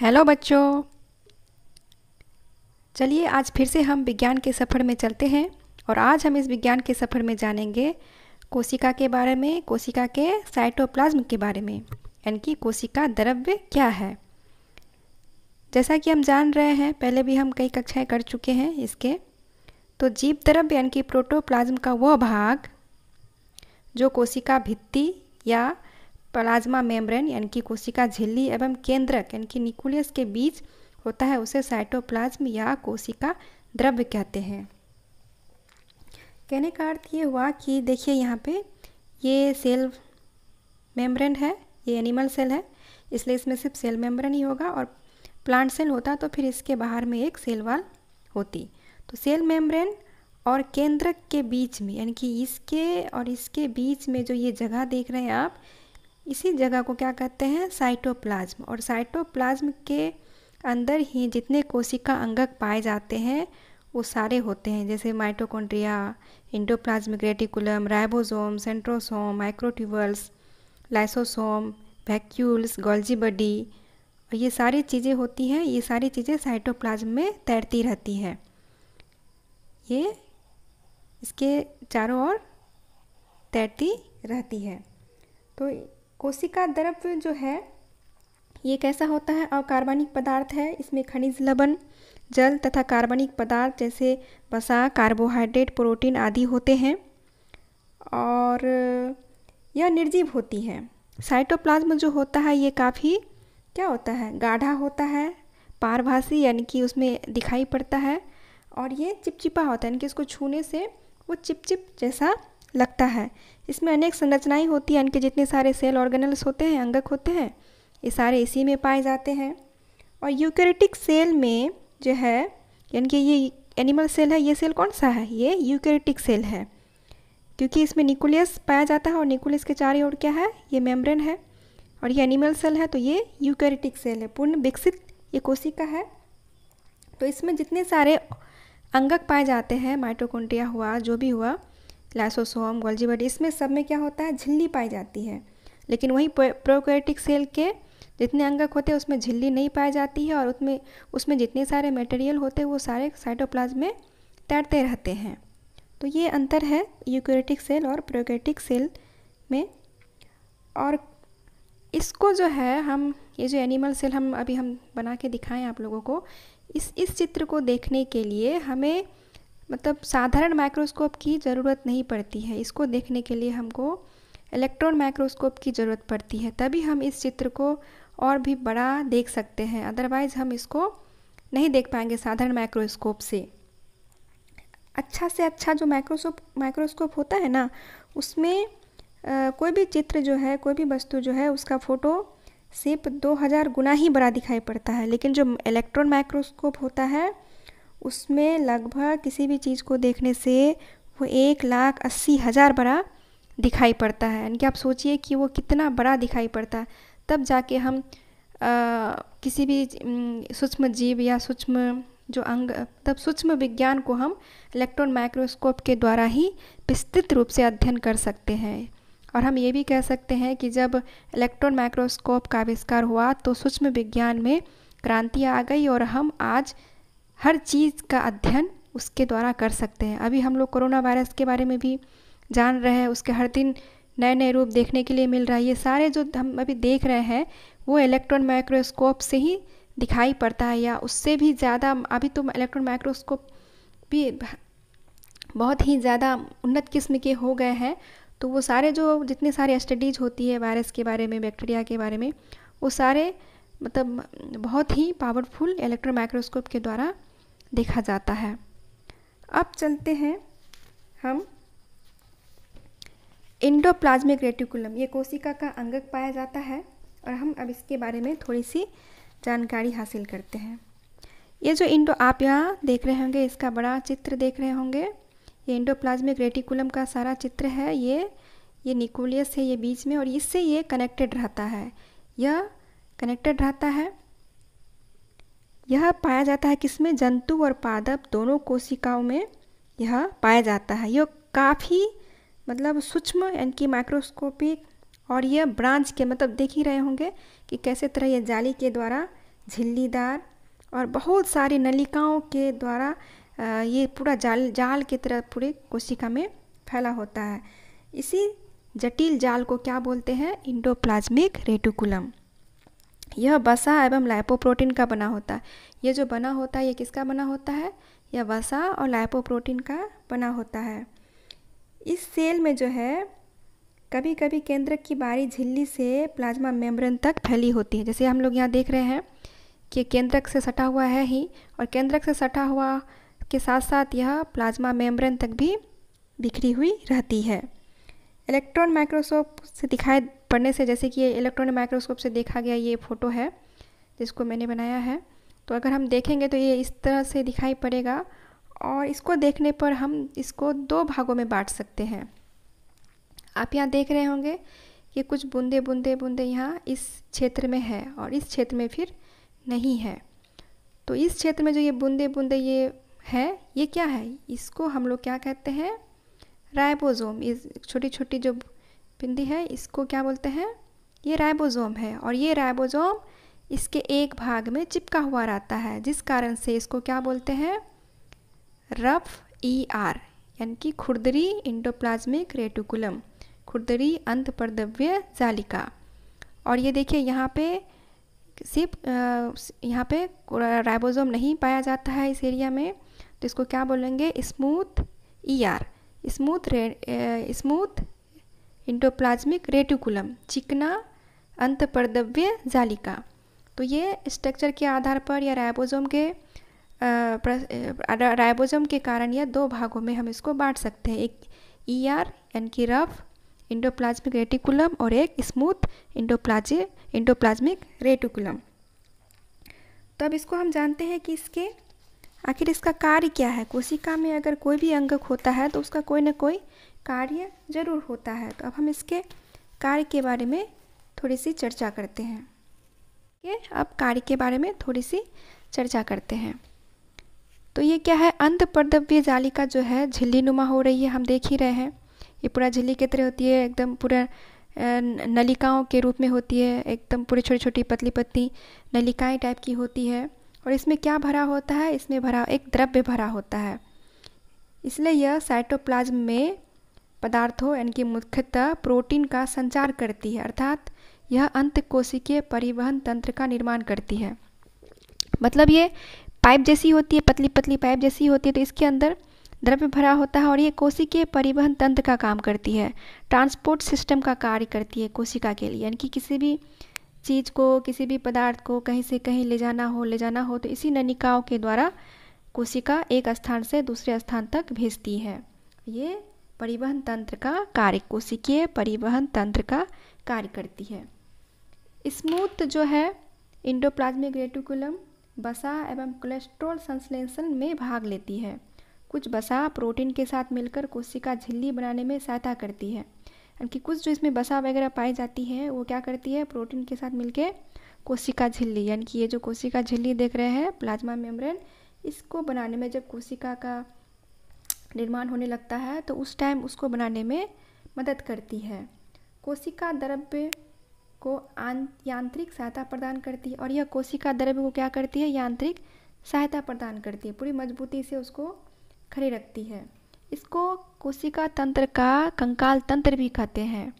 hello बच्चों चलिए आज फिर से हम विज्ञान के सफ़र में चलते हैं और आज हम इस विज्ञान के सफ़र में जानेंगे कोशिका के बारे में कोशिका के साइटोप्लाज्म के बारे में यानी कि कोशिका द्रव्य क्या है जैसा कि हम जान रहे हैं पहले भी हम कई कक्षाएं कर चुके हैं इसके तो जीव द्रव्य यानी कि प्रोटोप्लाज्म का वह भाग जो कोशिका भित्ति या प्लाज्मा मेम्ब्रेन यानी कि कोशिका झिल्ली एवं केंद्रक यानी कि न्यूक्लियस के बीच होता है उसे साइटोप्लाज्म या कोशिका द्रव्य कहते हैं कहने का अर्थ ये हुआ कि देखिए यहाँ पे ये सेल मेम्ब्रेन है ये एनिमल सेल है इसलिए इसमें सिर्फ सेल मेम्ब्रेन ही होगा और प्लांट सेल होता तो फिर इसके बाहर में एक सेल वाल होती तो सेल मेम्ब्रेन और केंद्रक के बीच में यानी कि इसके और इसके बीच में जो ये जगह देख रहे हैं आप इसी जगह को क्या कहते हैं साइटोप्लाज्म और साइटोप्लाज्म के अंदर ही जितने कोशिका अंगक पाए जाते हैं वो सारे होते हैं जैसे mitochondria endoplasmic reticulum ribosome centrosome microtubules lysosome vacuoles Golgi body ये सारी चीज़ें होती हैं ये सारी चीज़ें साइटोप्लाज्म में तैरती रहती हैं ये इसके चारों ओर तैरती रहती है तो कोशिका द्रव्य जो है ये कैसा होता है अकार्बनिक पदार्थ है इसमें खनिज लवण जल तथा कार्बनिक पदार्थ जैसे वसा कार्बोहाइड्रेट प्रोटीन आदि होते हैं और यह निर्जीव होती है साइटोप्लाज्म जो होता है ये काफ़ी क्या होता है गाढ़ा होता है पारभासी यानी कि उसमें दिखाई पड़ता है और ये चिपचिपा होता है यानी कि इसको छूने से वो चिपचिप जैसा लगता है इसमें अनेक संरचनाएं होती हैं इनके जितने सारे सेल ऑर्गेनल्स होते हैं अंगक होते हैं ये सारे इसी में पाए जाते हैं और यूकेरेटिक सेल में जो है यानी कि ये एनिमल सेल है ये सेल कौन सा है ये यूकेरेटिक सेल है क्योंकि इसमें न्यूक्लियस पाया जाता है और न्यूक्लियस के चारों ओर क्या है ये मेम्ब्रेन है और ये एनिमल सेल है तो ये यूकेरेटिक सेल है पूर्ण विकसित ये कोशिका है तो इसमें जितने सारे अंगक पाए जाते हैं माइटोकॉन्ड्रिया हुआ जो भी हुआ लाइसोसोम गोल्जी बॉडी इसमें सब में क्या होता है झिल्ली पाई जाती है लेकिन वही प्रोकैरियोटिक सेल के जितने अंगक होते हैं उसमें झिल्ली नहीं पाई जाती है और उसमें उसमें जितने सारे मटेरियल होते हैं वो सारे साइटोप्लाज्म में तैरते रहते हैं तो ये अंतर है यूक्योरेटिक सेल और प्रोकैरियोटिक सेल में और इसको जो है हम ये जो एनिमल सेल हम अभी हम बना के दिखाएं आप लोगों को इस इस चित्र को देखने के लिए हमें मतलब साधारण माइक्रोस्कोप की ज़रूरत नहीं पड़ती है इसको देखने के लिए हमको इलेक्ट्रॉन माइक्रोस्कोप की ज़रूरत पड़ती है तभी हम इस चित्र को और भी बड़ा देख सकते हैं अदरवाइज़ हम इसको नहीं देख पाएंगे साधारण माइक्रोस्कोप से अच्छा से अच्छा जो माइक्रोस्कोप माइक्रोस्कोप होता है ना उसमें आ, कोई भी चित्र जो है कोई भी वस्तु जो है उसका फ़ोटो सिर्फ 2000 गुना ही बड़ा दिखाई पड़ता है लेकिन जो इलेक्ट्रॉन माइक्रोस्कोप होता है उसमें लगभग किसी भी चीज़ को देखने से वो एक लाख अस्सी हज़ार बड़ा दिखाई पड़ता है यानी कि आप सोचिए कि वो कितना बड़ा दिखाई पड़ता है तब जाके हम आ, किसी भी सूक्ष्म जीव या सूक्ष्म जो अंग तब सूक्ष्म विज्ञान को हम इलेक्ट्रॉन माइक्रोस्कोप के द्वारा ही विस्तृत रूप से अध्ययन कर सकते हैं और हम ये भी कह सकते हैं कि जब इलेक्ट्रॉन माइक्रोस्कोप का आविष्कार हुआ तो सूक्ष्म विज्ञान में क्रांति आ गई और हम आज हर चीज़ का अध्ययन उसके द्वारा कर सकते हैं अभी हम लोग कोरोना वायरस के बारे में भी जान रहे हैं उसके हर दिन नए नए रूप देखने के लिए मिल रहा है ये सारे जो हम अभी देख रहे हैं वो इलेक्ट्रॉन माइक्रोस्कोप से ही दिखाई पड़ता है या उससे भी ज़्यादा अभी तो इलेक्ट्रॉन माइक्रोस्कोप भी बहुत ही ज़्यादा उन्नत किस्म के हो गए हैं तो वो सारे जो जितने सारे स्टडीज़ होती है वायरस के बारे में बैक्टीरिया के बारे में वो सारे मतलब बहुत ही पावरफुल इलेक्ट्रॉन माइक्रोस्कोप के द्वारा देखा जाता है अब चलते हैं हम इंडोप्लाज्मिक रेटिकुलम ये कोशिका का अंगक पाया जाता है और हम अब इसके बारे में थोड़ी सी जानकारी हासिल करते हैं ये जो इंडो आप यहाँ देख रहे होंगे इसका बड़ा चित्र देख रहे होंगे ये इंडोप्लाज्मिक रेटिकुलम का सारा चित्र है ये ये निकोलियस है ये बीच में और इससे ये कनेक्टेड रहता है यह कनेक्टेड रहता है यह पाया जाता है किसमें जंतु और पादप दोनों कोशिकाओं में यह पाया जाता है यह काफ़ी मतलब सूक्ष्म यानी कि माइक्रोस्कोपिक और यह ब्रांच के मतलब देख ही रहे होंगे कि कैसे तरह यह जाली के द्वारा झिल्लीदार और बहुत सारी नलिकाओं के द्वारा ये पूरा जाल जाल की तरह पूरे कोशिका में फैला होता है इसी जटिल जाल को क्या बोलते हैं इंडोप्लाज्मिक रेटिकुलम यह वसा एवं लाइपोप्रोटीन का बना होता है यह जो बना होता है यह किसका बना होता है यह वसा और लाइपोप्रोटीन का बना होता है इस सेल में जो है कभी कभी केंद्रक की बारी झिल्ली से प्लाज्मा मेम्ब्रेन तक फैली होती है जैसे हम लोग यहाँ देख रहे हैं कि केंद्रक से सटा हुआ है ही और केंद्रक से सटा हुआ के साथ साथ यह प्लाज्मा मेम्ब्रेन तक भी बिखरी हुई रहती है इलेक्ट्रॉन माइक्रोस्कोप से दिखाई पढ़ने से जैसे कि ये इलेक्ट्रॉनिक माइक्रोस्कोप से देखा गया ये फ़ोटो है जिसको मैंने बनाया है तो अगर हम देखेंगे तो ये इस तरह से दिखाई पड़ेगा और इसको देखने पर हम इसको दो भागों में बांट सकते हैं आप यहाँ देख रहे होंगे कि कुछ बूंदे बूंदे बूंदे यहाँ इस क्षेत्र में है और इस क्षेत्र में फिर नहीं है तो इस क्षेत्र में जो ये बूंदे बूंदे ये है ये क्या है इसको हम लोग क्या कहते हैं राइबोसोम इस छोटी छोटी जो पिंदी है इसको क्या बोलते हैं ये राइबोसोम है और ये राइबोसोम इसके एक भाग में चिपका हुआ रहता है जिस कारण से इसको क्या बोलते हैं रफ ई e आर यानी कि खुरदरी इंडोप्लाज्मिक रेटिकुलम खुरदरी अंत प्रद्रव्य जालिका और ये देखिए यहाँ पे सिर्फ यहाँ पे राइबोसोम नहीं पाया जाता है इस एरिया में तो इसको क्या बोलेंगे smooth E e R smooth smooth endoplasmic reticulum चिकना अंतपर्दव्य जालिका तो ये स्ट्रक्चर के आधार पर या राइबोसोम के राइबोसोम के कारण यह दो भागों में हम इसको बांट सकते हैं एक ई e आर यानी कि रफ इंडोप्लाज्मिक रेटिकुलम और एक स्मूथ इंडोप्लाज इंडोप्लाज्मिक रेटिकुलम तो अब इसको हम जानते हैं कि इसके आखिर इसका कार्य क्या है कोशिका में अगर कोई भी अंगक होता है तो उसका कोई ना कोई कार्य जरूर होता है तो अब हम इसके कार्य के बारे में थोड़ी सी चर्चा करते हैं ये अब कार्य के बारे में थोड़ी सी चर्चा करते हैं तो ये क्या है अंत पर्दव्य जालिका जो है झिल्ली नुमा हो रही है हम देख ही रहे हैं ये पूरा झिल्ली की तरह होती है एकदम पूरा नलिकाओं के रूप में होती है एकदम पूरी छोटी छोटी पतली पतली नलिकाएँ टाइप की होती है और इसमें क्या भरा होता है इसमें भरा एक द्रव्य भरा होता है इसलिए यह साइटोप्लाज्म में पदार्थों यानी कि मुख्यतः प्रोटीन का संचार करती है अर्थात यह अंत कोशिकीय परिवहन तंत्र का निर्माण करती है मतलब ये पाइप जैसी होती है पतली पतली पाइप जैसी होती है तो इसके अंदर द्रव्य भरा होता है और ये कोशिकीय परिवहन तंत्र का काम करती है ट्रांसपोर्ट सिस्टम का कार्य करती है कोशिका के लिए यानी कि किसी भी चीज़ को किसी भी पदार्थ को कहीं से कहीं ले जाना हो ले जाना हो तो इसी ननिकाओं के द्वारा कोशिका एक स्थान से दूसरे स्थान तक भेजती है ये परिवहन तंत्र का कार्य कोशिकीय परिवहन तंत्र का कार्य करती है स्मूथ जो है इंडोप्लाज्मिक रेटिकुलम बसा एवं कोलेस्ट्रॉल संश्लेषण में भाग लेती है कुछ बसा प्रोटीन के साथ मिलकर कोशिका झिल्ली बनाने में सहायता करती है कि कुछ जो इसमें बसा वगैरह पाई जाती है वो क्या करती है प्रोटीन के साथ मिलकर कोशिका झिल्ली यानी कि ये जो कोशिका झिल्ली देख रहे हैं प्लाज्मा मेम्ब्रेन इसको बनाने में जब कोशिका का निर्माण होने लगता है तो उस टाइम उसको बनाने में मदद करती है कोशिका द्रव्य को यांत्रिक सहायता प्रदान करती है और यह कोशिका द्रव्य को क्या करती है यांत्रिक सहायता प्रदान करती है पूरी मजबूती से उसको खड़े रखती है इसको कोशिका तंत्र का कंकाल तंत्र भी कहते हैं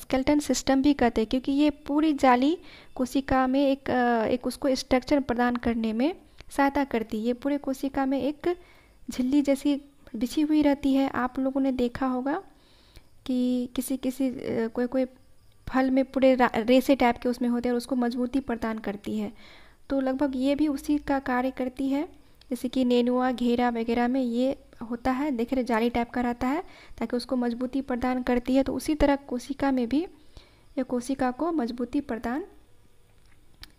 स्केल्टन सिस्टम भी कहते हैं क्योंकि ये पूरी जाली कोशिका में एक एक उसको स्ट्रक्चर प्रदान करने में सहायता करती है ये पूरे कोशिका में एक झिल्ली जैसी बिछी हुई रहती है आप लोगों ने देखा होगा कि किसी किसी कोई कोई फल में पूरे रेसे टाइप के उसमें होते हैं और उसको मजबूती प्रदान करती है तो लगभग ये भी उसी का कार्य करती है जैसे कि नेनुआ घेरा वगैरह में ये होता है देख रहे जाली टाइप का रहता है ताकि उसको मजबूती प्रदान करती है तो उसी तरह कोशिका में भी यह कोशिका को मजबूती प्रदान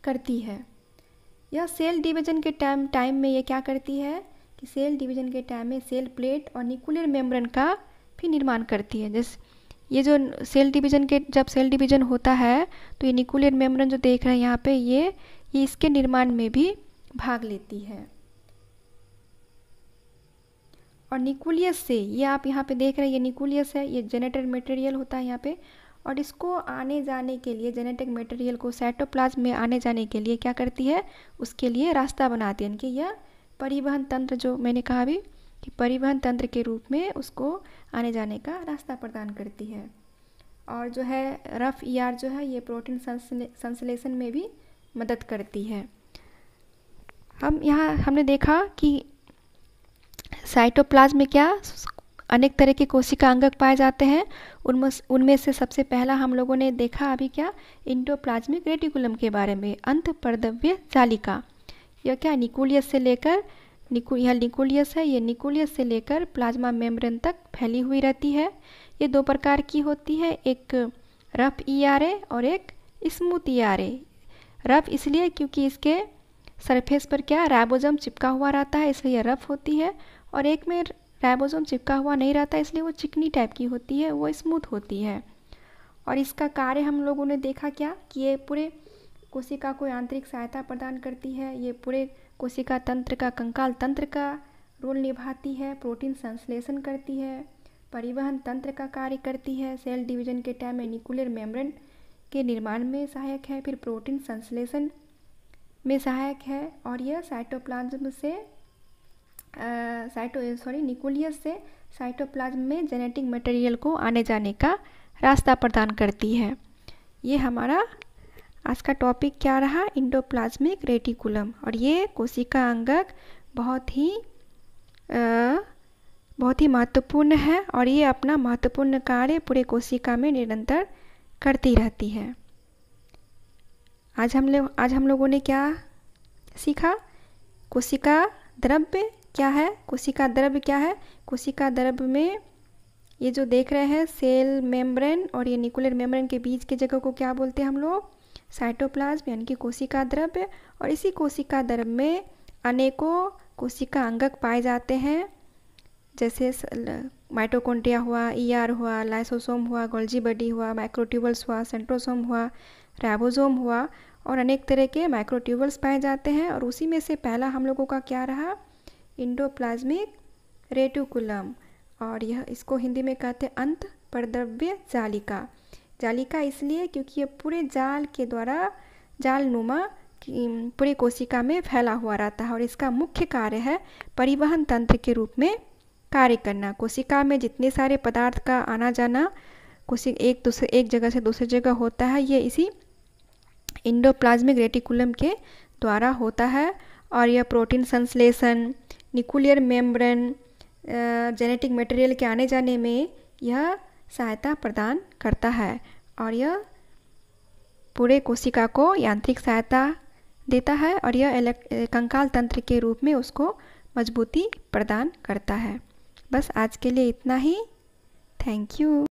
करती है यह सेल डिवीजन के टाइम टाइम में यह क्या करती है कि सेल डिवीजन के टाइम में सेल प्लेट और निकुलर मेम्ब्रेन का भी निर्माण करती है जैसे ये जो सेल डिवीजन के जब सेल डिवीजन होता है तो ये निकुलर मेम्ब्रेन जो देख रहे हैं यहाँ पे ये ये इसके निर्माण में भी भाग लेती है और निकुलियस से ये आप यहाँ पे देख रहे हैं ये निकुलियस है ये जेनेटर मटेरियल होता है यहाँ पे और इसको आने जाने के लिए जेनेटिक मटेरियल को साइटोप्लाज्म में आने जाने के लिए क्या करती है उसके लिए रास्ता बनाती है इनकी यह परिवहन तंत्र जो मैंने कहा भी कि परिवहन तंत्र के रूप में उसको आने जाने का रास्ता प्रदान करती है और जो है रफ ई जो है ये प्रोटीन संश्लेषण में भी मदद करती है हम यहाँ हमने देखा कि साइटोप्लाज्म में क्या अनेक तरह के कोशिका अंगक पाए जाते हैं उनमें उनमें से सबसे पहला हम लोगों ने देखा अभी क्या इंडोप्लाज्मिक रेटिकुलम के बारे में अंत परदव्य जालिका यह क्या निकोलियस से लेकर निको यह निकोलियस है ये निकोलियस से लेकर प्लाज्मा मेम्ब्रेन तक फैली हुई रहती है ये दो प्रकार की होती है एक रफ ई आर ए और एक smooth E R a rough इसलिए क्योंकि इसके सरफेस पर क्या राइबोजम चिपका हुआ रहता है इसलिए रफ होती है और एक में राइबोसोम चिपका हुआ नहीं रहता इसलिए वो चिकनी टाइप की होती है वो स्मूथ होती है और इसका कार्य हम लोगों ने देखा क्या कि ये पूरे कोशिका को आंतरिक सहायता प्रदान करती है ये पूरे कोशिका तंत्र का कंकाल तंत्र का रोल निभाती है प्रोटीन संश्लेषण करती है परिवहन तंत्र का कार्य करती है सेल डिवीजन के टाइम में न्यूक्लियर मेम्ब्रेन के निर्माण में सहायक है फिर प्रोटीन संश्लेषण में सहायक है और यह साइटोप्लाज्म से साइटो सॉरी निकोलियस से साइटोप्लाज्म में जेनेटिक मटेरियल को आने जाने का रास्ता प्रदान करती है ये हमारा आज का टॉपिक क्या रहा इंडोप्लाज्मिक रेटिकुलम और ये कोशिका अंगक बहुत ही आ, बहुत ही महत्वपूर्ण है और ये अपना महत्वपूर्ण कार्य पूरे कोशिका में निरंतर करती रहती है आज हम लोग आज हम लोगों ने क्या सीखा कोशिका द्रव्य क्या है कोशिका द्रव्य क्या है कोशिका द्रव्य में ये जो देख रहे हैं सेल मेम्ब्रेन और ये निकुलर मेम्ब्रेन के बीच के जगह को क्या बोलते हैं हम लोग साइटोप्लाज्म यानी कि कोशिका द्रव्य और इसी कोशिका द्रव्य में अनेकों कोशिका अंगक पाए जाते हैं जैसे माइटोकॉन्ड्रिया हुआ ईआर e हुआ लाइसोसोम हुआ गोल्जी बडी हुआ माइक्रोट्यूबल्स हुआ सेंट्रोसोम हुआ राइबोसोम हुआ और अनेक तरह के माइक्रोट्यूबल्स पाए जाते हैं और उसी में से पहला हम लोगों का क्या रहा इंडोप्लाज्मिक रेटिकुलम और यह इसको हिंदी में कहते हैं अंत परद्रव्य जालिका जालिका इसलिए क्योंकि ये पूरे जाल के द्वारा जाल नुमा पूरे कोशिका में फैला हुआ रहता है और इसका मुख्य कार्य है परिवहन तंत्र के रूप में कार्य करना कोशिका में जितने सारे पदार्थ का आना जाना कोशिक एक दूसरे एक जगह से दूसरी जगह होता है ये इसी इंडोप्लाज्मिक रेटिकुलम के द्वारा होता है और यह प्रोटीन संश्लेषण न्यूक्लियर मेम्ब्रेन जेनेटिक मटेरियल के आने जाने में यह सहायता प्रदान करता है और यह पूरे कोशिका को यांत्रिक सहायता देता है और यह कंकाल तंत्र के रूप में उसको मजबूती प्रदान करता है बस आज के लिए इतना ही थैंक यू